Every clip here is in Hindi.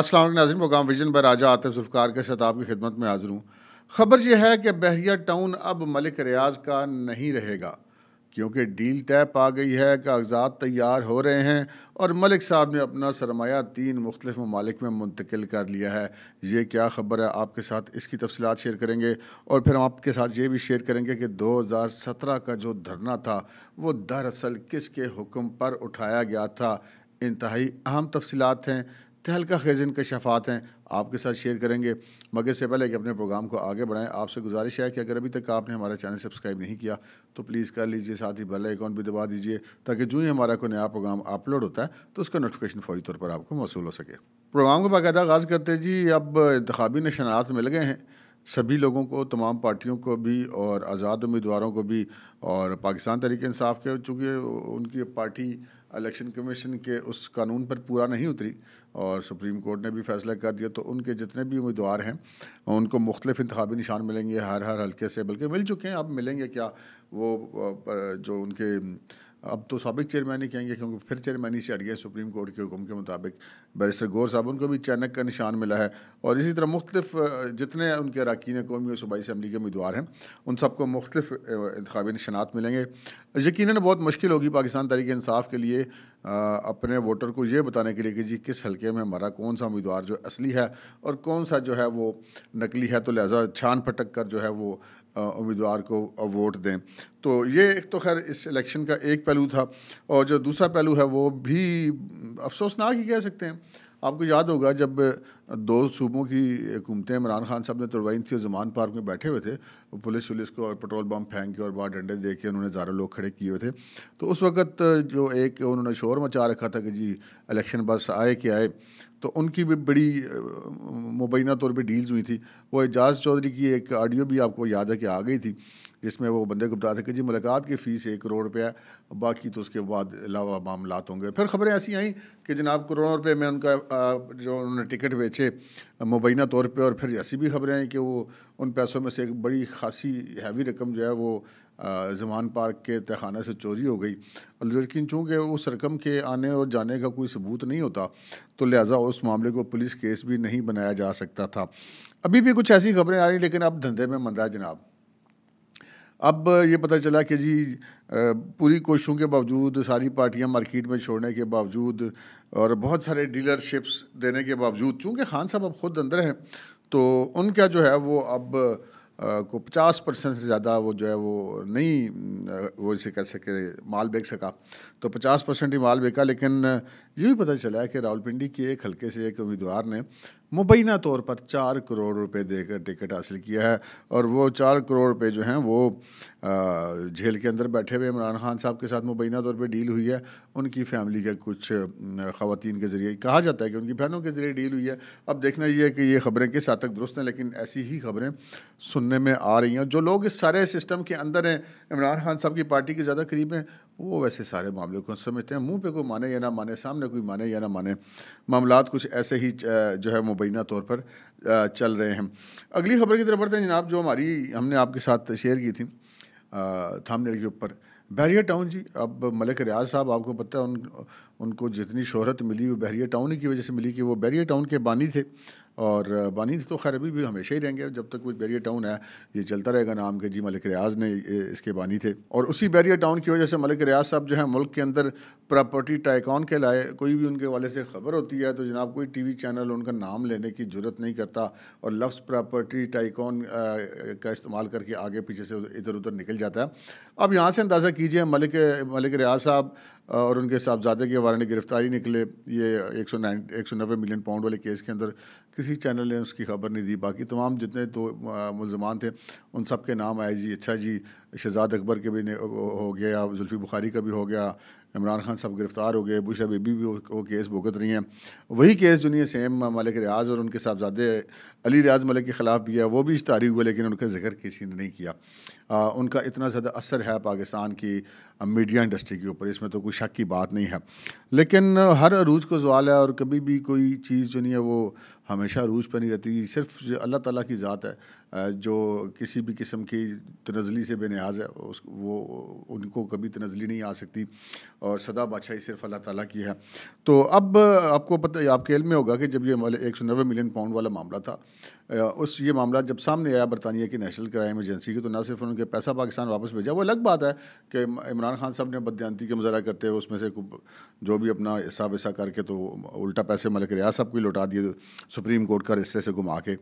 असल नाजिन मकाम विजन पर राजा आतिफ सुल्फकार के शताब की खिदमत में हाजिर हूँ खबर यह है कि बहरिया टाउन अब मलिक रियाज का नहीं रहेगा क्योंकि डील तय पा गई है कागजात तैयार हो रहे हैं और मलिक साहब ने अपना सरमाया तीन मुख्तफ ममालिक में मुंतकिल कर लिया है ये क्या ख़बर है आपके साथ इसकी तफसलत शेयर करेंगे और फिर हम आपके साथ ये भी शेयर करेंगे कि दो हज़ार सत्रह का जो धरना था वो दरअसल किसके हुक्म पर उठाया गया था इंतहाई अहम तफसलत हैं तहलका तो खेज के शफात हैं आपके साथ शेयर करेंगे मगर से पहले कि अपने प्रोग्राम को आगे बढ़ाएं आपसे गुजारिश है कि अगर अभी तक आपने हमारा चैनल सब्सक्राइब नहीं किया तो प्लीज़ कर लीजिए साथ ही बेल आइकॉन भी दबा दीजिए ताकि जो ही हमारा कोई नया प्रोग्राम अपलोड होता है तो उसका नोटिफिकेशन फौरी तौर पर आपको मौसू हो सके प्रोग्राम को बाकायदा आगाज़ करते जी अब इंतबी निशानात मिल गए हैं सभी लोगों को तमाम पार्टियों को भी और आज़ाद उम्मीदवारों को भी और पाकिस्तान तरीके इंसाफ के चूँकि उनकी पार्टी इलेक्शन कमीशन के उस कानून पर पूरा नहीं उतरी और सुप्रीम कोर्ट ने भी फैसला कर दिया तो उनके जितने भी उम्मीदवार हैं उनको मुख्तलिफ इंतबी निशान मिलेंगे हर हर हल्के से बल्कि मिल चुके हैं अब मिलेंगे क्या वो जो उनके अब तो सबक चेयरमैन ही कहेंगे क्योंकि फिर चेयरमैन से हट गए सुप्रीम कोर्ट के हुक्म के मुताबिक बैरिस्टर गौर साहब उनको भी चैनक का निशान मिला है और इसी तरह मुख्तफ जितने उनके अरकान कौमी और सूबाई असम्बली के उम्मीदवार हैं उन सबको मुख्तफ इंतबी निशानात मिलेंगे यकीन बहुत मुश्किल होगी पाकिस्तान तरीके इंसाफ के लिए अपने वोटर को ये बताने के लिए कि जी किस हल्के में हमारा कौन सा उम्मीदवार जो असली है और कौन सा जो है वो नकली है तो लिहाजा छान फटक कर जो है वो उम्मीदवार को वोट दें तो ये एक तो खैर इस इलेक्शन का एक पहलू था और जो दूसरा पहलू है वो भी अफसोसनाक ही कह सकते हैं आपको याद होगा जब दो सूबों की हुकूमतें इमरान खान साहब ने तुड़वाई थी और जमान पार्क में बैठे हुए थे पुलिस वुलिस को और पेट्रोल बम फेंक के और बाहर डंडे दे के उन्होंने ज़्यादा लोग खड़े किए हुए थे तो उस वक्त जो एक उन्होंने शोर मचा रखा था कि जी इलेक्शन बस आए कि आए तो उनकी भी बड़ी मुबैना तौर पे डील्स हुई थी वो एजाज चौधरी की एक ऑडियो भी आपको याद है कि आ गई थी जिसमें वो बंदे को बताया था कि जी मुलाकात की फ़ीस एक करोड़ रुपया बाकी तो उसके बाद अलावा मामला होंगे फिर खबरें ऐसी आई कि जनाब करोड़ों रुपये में उनका जो उन्होंने टिकट बेचे मुबैना तौर पर और फिर ऐसी भी खबरें आई कि वो उन पैसों में से एक बड़ी खासी हैवी रकम जो है वो जमान पार्क के तहखाना से चोरी हो गई लेकिन चूँकि उस रकम के आने और जाने का कोई सबूत नहीं होता तो लिहाजा उस मामले को पुलिस केस भी नहीं बनाया जा सकता था अभी भी कुछ ऐसी खबरें आ रही लेकिन अब धंधे में मंदा जनाब अब ये पता चला कि जी पूरी कोशिशों के बावजूद सारी पार्टियां मार्केट में छोड़ने के बावजूद और बहुत सारे डीलरशिप्स देने के बावजूद चूँकि खान साहब अब खुद अंदर हैं तो उनका जो है वो अब को 50 परसेंट से ज़्यादा वो जो है वो नहीं वो इसे कह सके माल बेच सका तो 50 परसेंट ही माल बेका लेकिन ये भी पता चला कि रावलपिंडी के एक हल्के से एक उम्मीदवार ने मुबैना तौर पर चार करोड़ रुपए देकर टिकट हासिल किया है और वो चार करोड़ रुपए जो हैं वो जेल के अंदर बैठे हुए इमरान खान साहब के साथ मुबैना तौर पर डील हुई है उनकी फैमिली के कुछ खातन के ज़रिए कहा जाता है कि उनकी बहनों के ज़रिए डील हुई है अब देखना यह है कि ये खबरें किस हद तक दुरुस्त हैं लेकिन ऐसी ही खबरें सुनने में आ रही हैं जो लोग इस सारे सिस्टम के अंदर हैं इमरान खान साहब की पार्टी के ज़्यादा करीब हैं वो वैसे सारे मामले को समझते हैं मुंह पे कोई माने या ना माने सामने कोई माने या ना माने मामला कुछ ऐसे ही जो है मुबैना तौर पर चल रहे हैं अगली खबर की तरफ बढ़ते हैं जनाब जो हमारी हमने आपके साथ शेयर की थी थामने के ऊपर बहरिया टाउन जी अब मलिक रियाज साहब आपको पता है उन उनको जितनी शोहरत मिली वो बहरिया टाउन की वजह से मिली कि वो बहरिया टाउन के बानी थे और बानी तो खैर अभी भी हमेशा ही रहेंगे जब तक कुछ बैरियर टाउन है ये चलता रहेगा नाम के जी मलिक रियाज ने इसके बानी थे और उसी बैरियर टाउन की वजह से मलिक रियाज साहब जो है मुल्क के अंदर प्रॉपर्टी टाइकॉन के लाए कोई भी उनके वाले से खबर होती है तो जनाब कोई टी वी चैनल उनका नाम लेने की जरूरत नहीं करता और लफ्ज़ प्रॉपर्टी टाइकॉन का इस्तेमाल करके आगे पीछे से इधर उधर निकल जाता है अब यहाँ से अंदाज़ा कीजिए मलिक मलिक रियाज साहब और उनके साहबजादे के में गिरफ्तारी निकले ये एक सौ नाइन एक सौ नब्बे मिलियन पाउंड वाले केस के अंदर किसी चैनल ने उसकी खबर नहीं दी बाकी तमाम जितने दो मुलजमान थे उन सब के नाम आए जी अच्छा जी शहजाद अकबर के भी हो गया जुल्फ़ी बुखारी का भी हो गया इमरान खान साहब गिरफ़्तार हो गए बुशा बेबी भी वो केस भुगत रही हैं वही केस जो नहीं है सेम मलिक रियाज और उनके साहबजादे अली रियाज मलिक के ख़िलाफ़ भी है वो भी इश्तारी हुए लेकिन उनका जिक्र किसी ने नहीं किया उनका इतना ज़्यादा असर है पाकिस्तान की मीडिया इंडस्ट्री के ऊपर इसमें तो कोई शक की बात नहीं है लेकिन हर अरूज को जवाल है और कभी भी कोई चीज़ जो नहीं है वो हमेशा अरूज पर नहीं रहती सिर्फ अल्लाह ताला की ज़ात है जो किसी भी किस्म की तनजली से बेनियाज है उस वो उनको कभी तनजली नहीं आ सकती और सदा बादशाही सिर्फ अल्लाह ताला की है तो अब आपको पता आपके इल्म में होगा कि जब ये एक सौ नब्बे मिलियन पाउंड वाला मामला था उस ये मामला जब सामने आया बरतानिया की नेशनल क्राइम एजेंसी की तो ना सिर्फ उनके पैसा पाकिस्तान वापस भेजा वो अलग बात है कि इमरान खान साहब ने बदयानती का मुजहरा करते हुए उसमें से जो भी अपना हिसाब ऐसा करके तो उल्टा पैसे मलिक रियाज साहब को लौटा दिए सुप्रीम कोर्ट का रिश्ते से घुमा के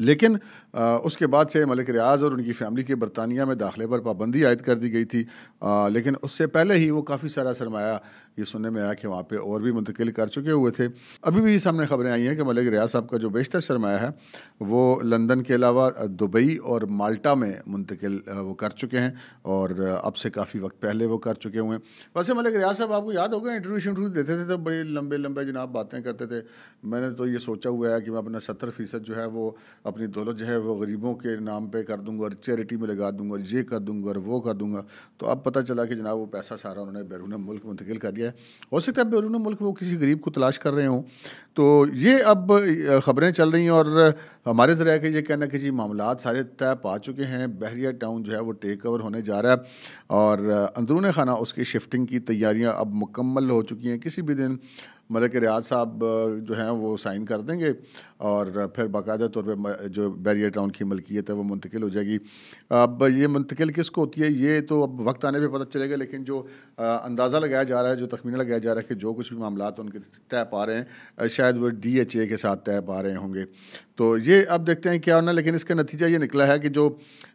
लेकिन आ, उसके बाद से मलिक रियाज और उनकी फैमिली के बरतानिया में दाखिले पर पाबंदी आयद कर दी गई थी आ, लेकिन उससे पहले ही वो काफ़ी सारा सरमाया ये सुनने में आया कि वहाँ पे और भी मुंतकिल कर चुके हुए थे अभी भी सामने खबरें आई हैं कि मलिक रियाज साहब का जो बेशतर सरमाया है वो लंदन के अलावा दुबई और माल्टा में मुंतकिल वो कर चुके हैं और अब से काफ़ी वक्त पहले वो कर चुके हुए हैं वैसे मलिक रियाज साहब आपको याद होगा इंटरव्यू शंटरव्यू देते थे तो बड़े लंबे लंबे जनाब बातें करते थे मैंने तो ये सोचा हुआ है कि मैं अपना सत्तर फ़ीसद जो है वो अपनी दौलत जो है वो गरीबों के नाम पर कर दूँगा और चैरिटी में लगा दूँगा और ये कर दूँगा और वो कर दूँगा तो अब पता चला कि जनाब वो पैसा सारा उन्होंने बैरून मुल्क मुंतकिल कर दिया है हो सकता है बैरून मुल्क वो किसी गरीब को तलाश कर रहे हों तो ये अब ख़बरें चल रही हैं और हमारे ज़रा के ये कहना कि जी मामला सारे तय पा चुके हैं बहरिया टाउन जो है वो टेक ओवर होने जा रहा है और अंदरून खाना उसकी शिफ्टिंग की तैयारियाँ अब मुकम्मल हो चुकी हैं किसी भी दिन मलिक रियाज साहब जो हैं वो साइन कर देंगे और फिर बाकायदा तौर पर जो बैरियर टाउन की मलकियत है वो मुंतकिल हो जाएगी अब ये मुंतकिल किसको होती है ये तो अब वक्त आने पर पता चलेगा लेकिन जो अंदाज़ा लगाया जा रहा है जो तखमीना लगाया जा रहा है कि जो कुछ भी मामला तो उनके तय पा रहे हैं शायद वो डी एच ए के साथ तय पा रहे होंगे तो ये अब देखते हैं क्या होना लेकिन इसका नतीजा ये निकला है कि जो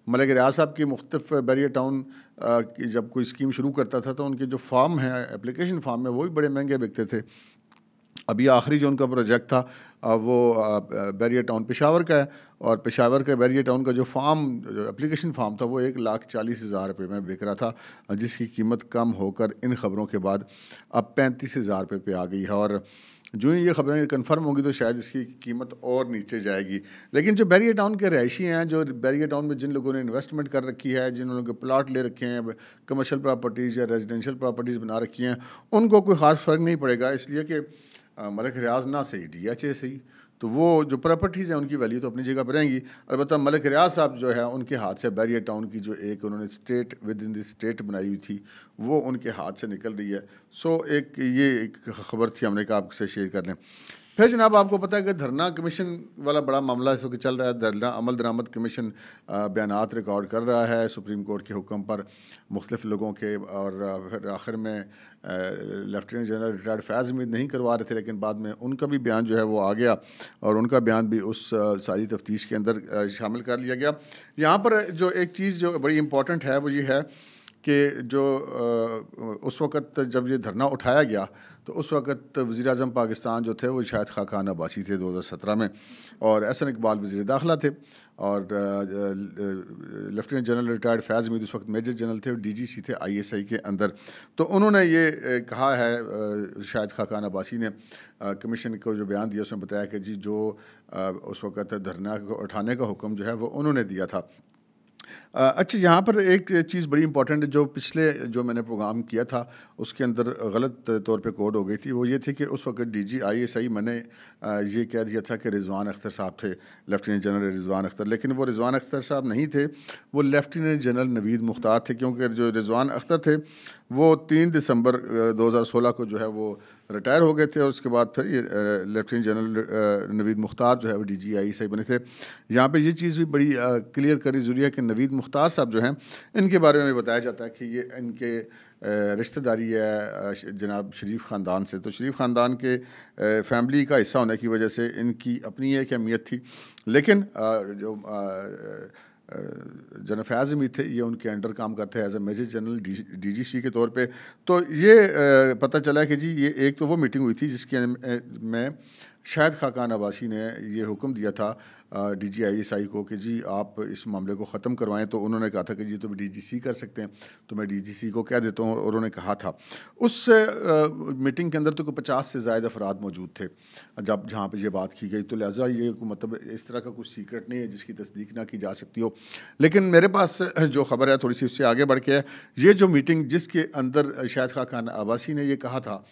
मलिक रियाज साहब की मुख्तफ बैरियर टाउन जब कोई स्कीम शुरू करता था तो उनके जो फार्म हैं एप्लीकेशन फार्म में वो भी बड़े महंगे बिकते थे अभी आखिरी जो उनका प्रोजेक्ट था वो बैरियर टाउन पेशावर का है और पेशावर के बैरियर टाउन का जो फार्म एप्लीकेशन फार्म था वो एक लाख चालीस हज़ार रुपये में बिक रहा था जिसकी कीमत कम होकर इन ख़बरों के बाद अब पैंतीस हज़ार रुपये पे आ गई है और जो ही ये खबरें कन्फर्म होंगी तो शायद इसकी कीमत और नीचे जाएगी लेकिन जो बैरिया टाउन के रहायशी हैं जो बैरिया टाउन में जिन लोगों ने इन्वेस्टमेंट कर रखी है जिन लोगों के प्लाट ले रखे हैं कमर्शल प्रॉपर्टीज़ या रेजिडेंशियल प्रॉपर्टीज़ बना रखी हैं उनको कोई ख़ास फ़र्क नहीं पड़ेगा इसलिए कि मलिक रियाज ना सही डी एच ए सही तो वो जो प्रॉपर्टीज़ हैं उनकी वैल्यू तो अपनी जगह पर रहेंगी अलबत्त मलिक रियाज साहब जो है उनके हाथ से बैरियर टाउन की जो एक उन्होंने state within the state बनाई हुई थी वो उनके हाथ से निकल रही है सो एक ये एक खबर थी हमने कहा आपसे शेयर कर लें फिर जनाब आपको पता है कि धरना कमीशन वाला बड़ा मामला इस वक्त चल रहा है धरना अमल दरामद कमीशन बयान रिकॉर्ड कर रहा है सुप्रीम कोर्ट के हुक्म पर मुख्तफ लोगों के और फिर आखिर में लेफ्टिनेंट जनरल रिटायर्ड फैज़ उम्मीद नहीं करवा रहे थे लेकिन बाद में उनका भी बयान जो है वो आ गया और उनका बयान भी उस सारी तफ्तीश के अंदर शामिल कर लिया गया यहाँ पर जो एक चीज़ जो बड़ी इम्पोर्टेंट है वो ये है कि जो उस वक़्त जब ये धरना उठाया गया तो उस वक़्त वज़ी अजम पाकिस्तान जो थे वो शायद खाकान अब्बासी थे दो हज़ार सत्रह में और एहसन इकबाल वजी दाखिला थे और lieutenant general retired Faiz Hameed उस वक्त मेजर जनरल थे और डी जी सी थे आई एस आई के अंदर तो उन्होंने ये कहा है शायद खाकान अब्बासी ने कमीशन को जो बयान दिया उसमें बताया कि जी जो उस वक़्त धरना उठाने का हुक्म जो है वो उन्होंने दिया था अच्छा यहाँ पर एक चीज़ बड़ी इंपॉर्टेंट है जो पिछले जो मैंने प्रोग्राम किया था उसके अंदर गलत तौर पे कोड हो गई थी वो ये थी कि उस वक्त डी जी आई एस आई मैंने ये कह दिया था कि रिजवान अख्तर साहब थे लेफ्टिनेंट जनरल रिजवान अख्तर लेकिन वो रिजवान अख्तर साहब नहीं थे वो लेफ्टिनेंट जनरल नवीद मुख्तार थे क्योंकि जो रिजवान अख्तर थे वो तीन दिसंबर सोलह को जो है वो रिटायर हो गए थे और उसके बाद फिर ये लेफ्टिनेंट जनरल नवीद मुख्तार जो है वो डी जी आई एस आई बने थे यहाँ पर ये चीज़ भी बड़ी क्लियर करनी ज़रूरी है कि नवीद मुख्तार साहब जो हैं इनके बारे में बताया जाता है कि ये इनके रिश्तेदारी है जनाब शरीफ ख़ानदान से तो शरीफ ख़ानदान के फैमिली का हिस्सा होने की वजह से इनकी अपनी एक अहमियत थी लेकिन जो जनरल फैज़ थे ये उनके अंडर काम करते हैं as a major general D G C के तौर पे तो ये पता चला कि जी ये एक तो वो मीटिंग हुई थी जिसके में शायद खाकान अब्बासी ने ये हुक्म दिया था डी जी आई एस आई को कि जी आप इस मामले को ख़त्म करवाएं तो उन्होंने कहा था कि जी तो डी जी सी कर सकते हैं तो मैं डी जी सी को कह देता हूँ और उन्होंने कहा था उस मीटिंग के अंदर तो कोई पचास से जायद अफराद मौजूद थे जब जहाँ पर यह बात की गई तो लिहाजा ये मतलब इस तरह का कुछ सीक्रेट नहीं है जिसकी तस्दीक ना की जा सकती हो लेकिन मेरे पास जो खबर है थोड़ी सी उससे आगे बढ़ के है ये जो मीटिंग जिसके अंदर शायद खाकान अबासी ने यह कहा था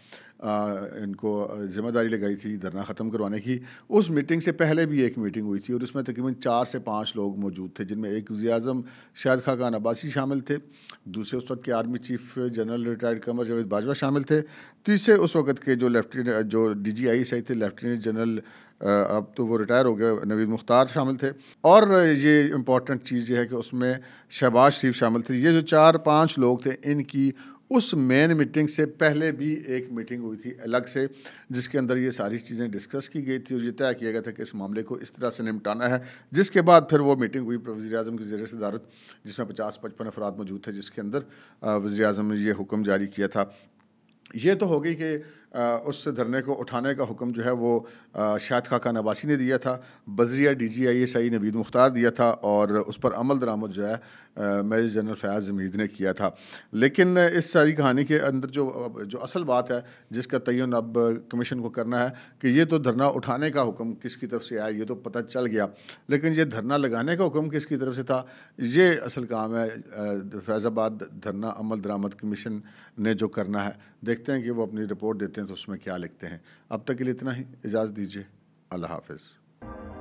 इनको ज़िम्मेदारी लगाई थी धरना ख़त्म करवाने की उस मीटिंग से पहले भी एक मीटिंग हुई थी और उसमें तकरीबन चार से पाँच लोग मौजूद थे जिनमें एक वजी अजम शाहिद खाकान अब्बासी शामिल थे दूसरे उस वक्त के army chief general retired Qamar Javed Bajwa शामिल थे तीसरे उस वक्त के जो लेफ्टिनेंट जो डी जी आई थे लेफ्टिनेंट जनरल अब तो वो रिटायर हो गए नवीद मुख्तार शामिल थे और ये इम्पॉर्टेंट चीज़ ये है कि उसमें शहबाज शरीफ शामिल थे ये जो चार पाँच लोग थे इनकी उस मेन मीटिंग से पहले भी एक मीटिंग हुई थी अलग से जिसके अंदर ये सारी चीज़ें डिस्कस की गई थी और ये तय किया गया था कि इस मामले को इस तरह से निपटाना है जिसके बाद फिर वो मीटिंग हुई वजी अजम की जेर सदारत जिसमें पचास पचपन अफराद मौजूद थे जिसके अंदर वजी अजम ने यह हुक्म जारी किया था ये तो हो गई कि उस धरने को उठाने का हुक्म जो है वो शाह खाका नवासी ने दिया था बजरिया D G I S I Naveed Mukhtar दिया था और उस पर अमल दरामद जो है मेजर जनरल फयाज जमीद ने किया था लेकिन इस सारी कहानी के अंदर जो जो असल बात है जिसका तयन अब कमीशन को करना है कि ये तो धरना उठाने का हुक्म किसकी तरफ से आया ये तो पता चल गया लेकिन ये धरना लगाने का हुक्म किसकी तरफ से था ये असल काम है फैज़ाबाद धरना अमल दरामद कमीशन ने जो करना है देखते हैं कि वो अपनी रिपोर्ट देते हैं तो उसमें क्या लिखते हैं अब तक के लिए इतना ही इजाज़त दीजिए अल्लाह हाफिज़